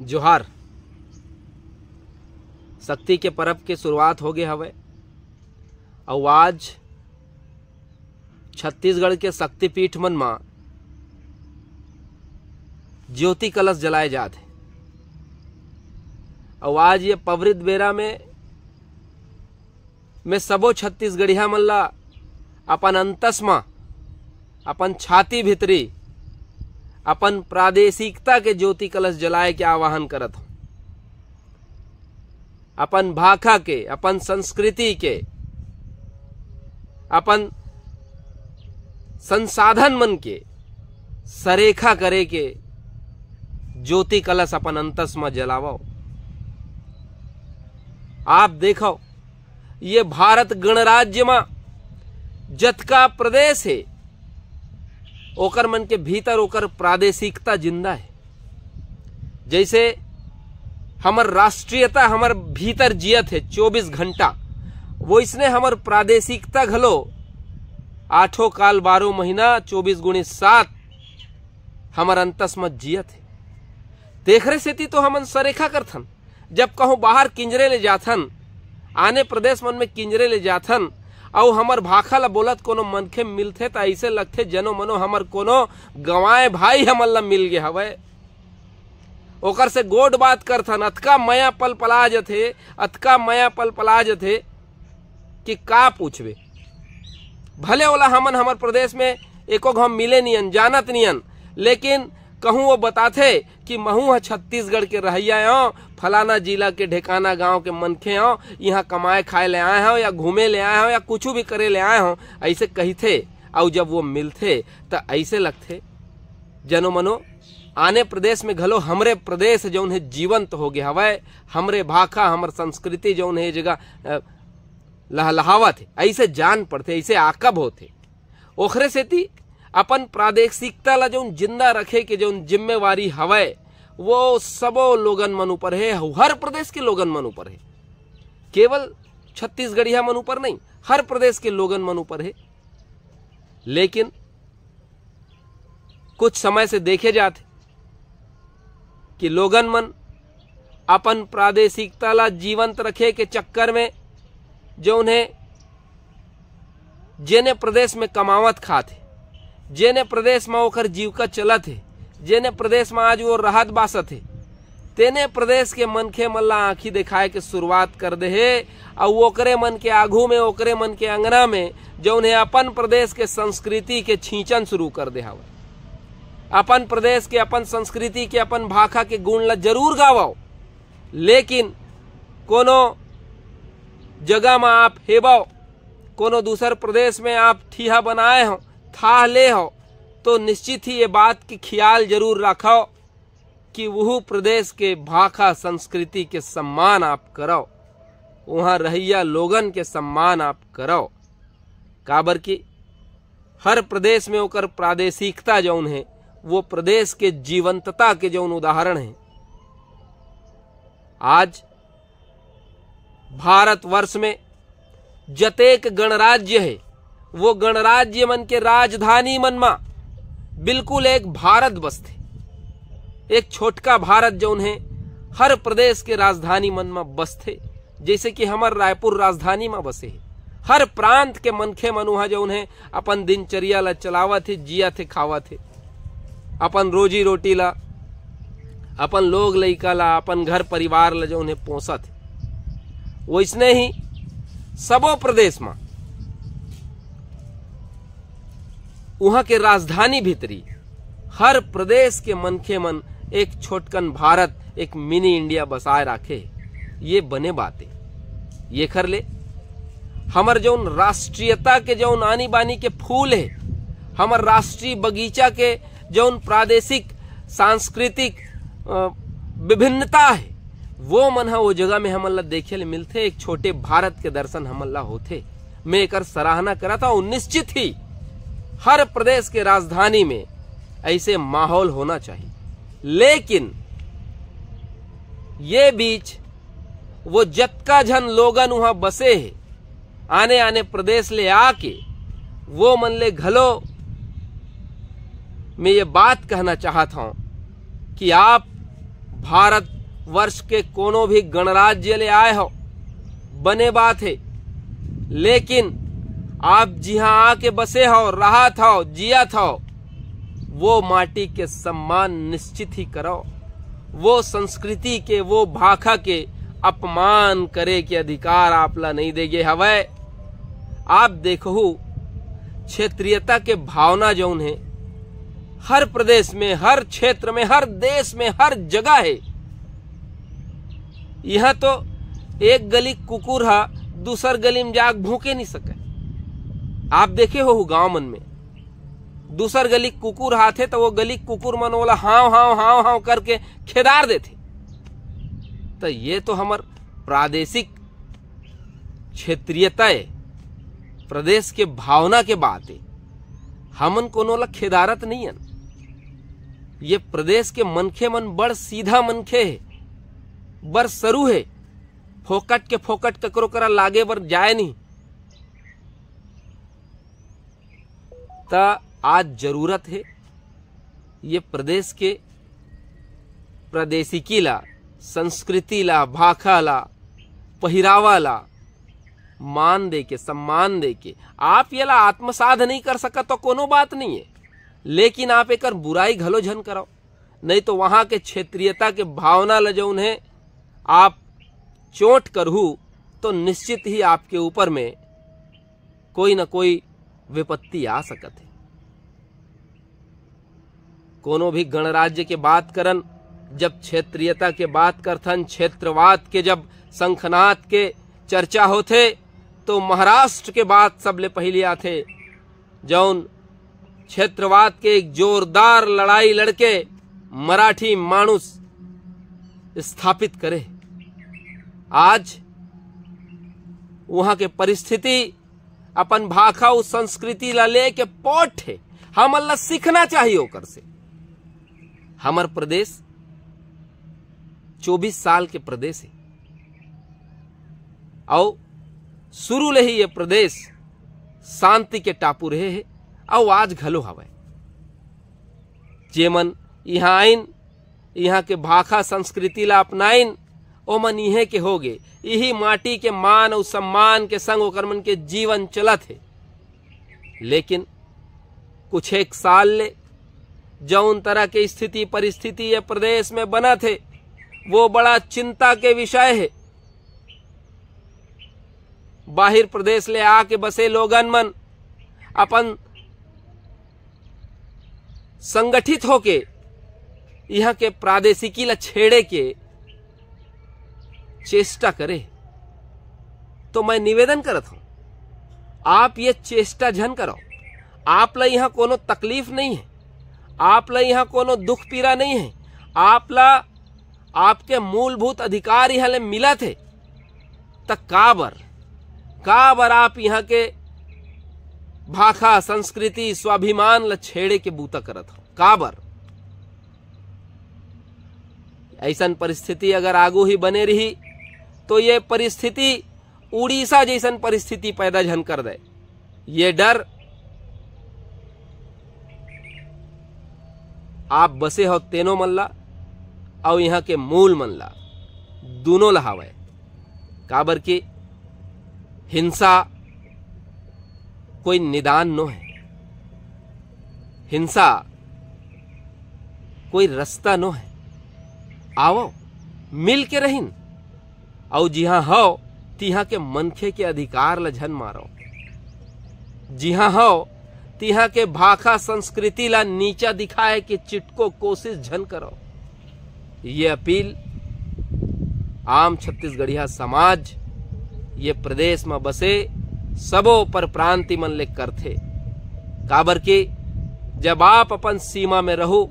जोहार शक्ति के पर्व के शुरुआत हो गए हवे और आज छत्तीसगढ़ के शक्तिपीठ मन माँ ज्योति कलश जलाए जाते और आज ये पवरित बेरा में मैं सबो छत्तीसगढ़िया मल्ला अपन अंतस्मा अपन छाती भितरी अपन प्रादेशिकता के ज्योति कलश जलाए के आह्वान करत हूं अपन भाखा के अपन संस्कृति के अपन संसाधन मन के सरेखा करे के ज्योति कलश अपन अंतस में जलावो आप देखो ये भारत गणराज्य में जतका प्रदेश है ओकर मन के भीतर ओकर प्रादेशिकता जिंदा है जैसे हमार राष्ट्रीयता हमार भीतर जियत है चौबीस घंटा वो इसने हमार प्रादेशिकता घलो आठों काल बारह महीना चौबीस गुणी सात हमार अंतस मत जियत है देखरे से तो हमन सरेखा करथन जब कहूँ बाहर किंजरे ले जाथन आने प्रदेश मन में किंजरे ले जाथन और हमार भाखा ला बोलत कोनो मनखे मिलते त ऐसे लगते जनो मनो हमार कोनो गवाए भाई हमन ला मिल गे हवे ओकर से गोड बात करथन अतका मया पल पला जथे अतका मया पल पला जथे कि का पूछबे भले ओला हमन हमार प्रदेश में एको घम मिले नियन जानत नियन लेकिन कहूँ वो बताते कि महू है छत्तीसगढ़ के रहिया हो फलाना जिला के ढेकाना गांव के मनखे हो यहाँ कमाए खाए ले आए हो या घूमे ले आए हो या कुछ भी करे ले आए हो ऐसे थे और जब वो मिलते तो ऐसे लगते जनो मनो आने प्रदेश में घलो हमरे प्रदेश जो उन्हें जीवंत तो हो गया हवा हमरे भाखा हमर संस्कृति जो उन्हें जगह लहलहावत ऐसे जान पड़ते ऐसे आकब होते ओखरे सेती अपन प्रादेशिकता ला जो जिंदा रखे के जो जिम्मेवारी हवा वो सबो लोगन मन ऊपर है हर प्रदेश के लोगन मन ऊपर है केवल छत्तीसगढ़िया मन ऊपर नहीं हर प्रदेश के लोगन मन ऊपर है लेकिन कुछ समय से देखे जाते कि लोगन मन अपन प्रादेशिकता ला जीवंत रखे के चक्कर में जो उन्हें जेने प्रदेश में कमावत खाते में પ્રદેશમાં ઓખર चलत है जेने प्रदेश में आज वो राहत बासत है तेने प्रदेश के मनखे मल्ला आंखी दिखाए के शुरुआत कर दे है और ओकरे मन के आगू में ओकरे मन के अंगना में जो उन्हें अपन प्रदेश के संस्कृति के छींचन शुरू कर दे हवा अपन प्रदेश के अपन संस्कृति के अपन भाखा के गुण ला जरूर गावाओ लेकिन कोनो जगह में आप हेबाओ कोनो दूसर प्रदेश में आप ठीहा बनाए हों था ले हो तो निश्चित ही ये बात की ख्याल जरूर रखो कि वह प्रदेश के भाखा संस्कृति के सम्मान आप करो वहाँ रहिया लोगन के सम्मान आप करो काबर की हर प्रदेश में होकर प्रादेशिकता जौन है वो प्रदेश के जीवंतता के जौन उदाहरण है आज भारतवर्ष में जतेक गणराज्य है वो गणराज्य मन के राजधानी मन मा बिल्कुल एक भारत बस थे एक छोटका भारत जो उन्हें हर प्रदेश के राजधानी मन में बस थे जैसे कि हमारे रायपुर राजधानी में बसे है हर प्रांत के मनखे मनुहा जो उन्हें अपन दिनचर्या ला चलावा थे जिया थे खावा थे अपन रोजी रोटी ला अपन लोग लैका ला अपन घर परिवार ला जो उन्हें पोसा थे इसने ही सबो प्रदेश में वहां के राजधानी भीतरी हर प्रदेश के मनखे मन एक छोटकन भारत एक मिनी इंडिया बसाए रखे ये बने बातें ये कर ले हमर जौन राष्ट्रीयता के जौन आनी बानी के फूल है हमर राष्ट्रीय बगीचा के जौन प्रादेशिक सांस्कृतिक विभिन्नता है वो मन वो जगह में हमन देखे मिलते एक छोटे भारत के दर्शन हमन होते मैं एक सराहना करा था और निश्चित ही हर प्रदेश के राजधानी में ऐसे माहौल होना चाहिए लेकिन ये बीच वो जतका झन लोगन वहां बसे है आने आने प्रदेश ले आके वो मन ले घलो मैं ये बात कहना चाहता हूं कि आप भारत वर्ष के कोनो भी गणराज्य ले आए हो बने बात है लेकिन आप जिहा आके बसे हो रहा था जिया था वो माटी के सम्मान निश्चित ही करो वो संस्कृति के वो भाखा के अपमान करे के अधिकार आपला नहीं देगे हवै आप देखो क्षेत्रीयता के भावना जो उन्हें हर प्रदेश में हर क्षेत्र में हर देश में हर जगह है यह तो एक गली कुकुर है दूसर गली में जाग भूके नहीं सके आप देखे हो गांव मन में दूसर गली कुकुर हाथे तो वो गली कुकुर मन वाला हाव हाव हाव हाव करके खेदार देते तो ये तो हमार प्रादेशिक क्षेत्रीयता प्रदेश के भावना के बात है हमन कोनो ला खेदारत नहीं है ये प्रदेश के मनखे मन बड़ सीधा मनखे है बर सरु है फोकट के फोकट ककरो करा लागे बर जाए नहीं तो आज जरूरत है ये प्रदेश के प्रदेशिकी ला संस्कृति ला भाखा ला पहरावा ला मान दे के सम्मान दे के आप ये ला आत्मसाध नहीं कर सका तो कोनो बात नहीं है लेकिन आप एक बुराई घलो झन कराओ नहीं तो वहां के क्षेत्रीयता के भावना ल जो उन्हें आप चोट करहू तो निश्चित ही आपके ऊपर में कोई ना कोई विपत्ति आ सकत है कोनो भी गणराज्य के बात करन जब क्षेत्रीयता के बात करथन क्षेत्रवाद के जब शंखनाथ के चर्चा होते तो महाराष्ट्र के बात सबले पहले आते जौन क्षेत्रवाद के एक जोरदार लड़ाई लड़के मराठी मानुस स्थापित करे आज वहां के परिस्थिति अपन भाखा उस संस्कृति ला ले के है हम अल्लाह सीखना चाहिए ओकर से हमर प्रदेश 24 साल के प्रदेश है और शुरू ले ही ये प्रदेश शांति के टापू रहे है और आज घलो हवा जेमन यहाँ आइन यहाँ के भाखा संस्कृति ला अपनाइन ओमन इहे के हो गए यही माटी के मान और सम्मान के संग ओकर मन के जीवन चलत है लेकिन कुछ एक साल ले जौन तरह के स्थिति परिस्थिति ये प्रदेश में बना थे वो बड़ा चिंता के विषय है बाहर प्रदेश ले आके बसे लोगन मन अपन संगठित होके यहाँ के प्रादेशिकी ला छेड़े के चेष्टा करे तो मैं निवेदन करत हूं आप ये चेष्टा झन करो आप ला यहां कोनो तकलीफ नहीं है आप ला यहां कोनो दुख पीड़ा नहीं है आप ला आपके मूलभूत अधिकार यहां ले मिला थे तक काबर काबर आप यहां के भाखा संस्कृति स्वाभिमान ल छेड़े के बूता करत हो काबर ऐसा परिस्थिति अगर आगू ही बने रही तो ये परिस्थिति उड़ीसा जैसन परिस्थिति पैदा झन कर दे ये डर आप बसे हो तेनो मल्ला और यहाँ के मूल मल्ला दोनों लहावे काबर की हिंसा कोई निदान नो है हिंसा कोई रास्ता नो है आओ मिल के रहिन और जिहा हो तिहा के मनखे के अधिकार ल झन मारो जिहा हो तिहा के भाखा संस्कृति ला नीचा दिखाए कि चिटको कोशिश झन करो ये अपील आम छत्तीसगढ़िया समाज ये प्रदेश में बसे सबो पर प्रांति मन ले थे काबर के जब आप अपन सीमा में रहो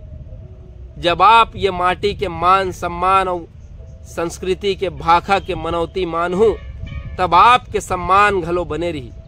जब आप ये माटी के मान सम्मान और संस्कृति के भाखा के मनौती मानू तब आपके सम्मान घलो बने रही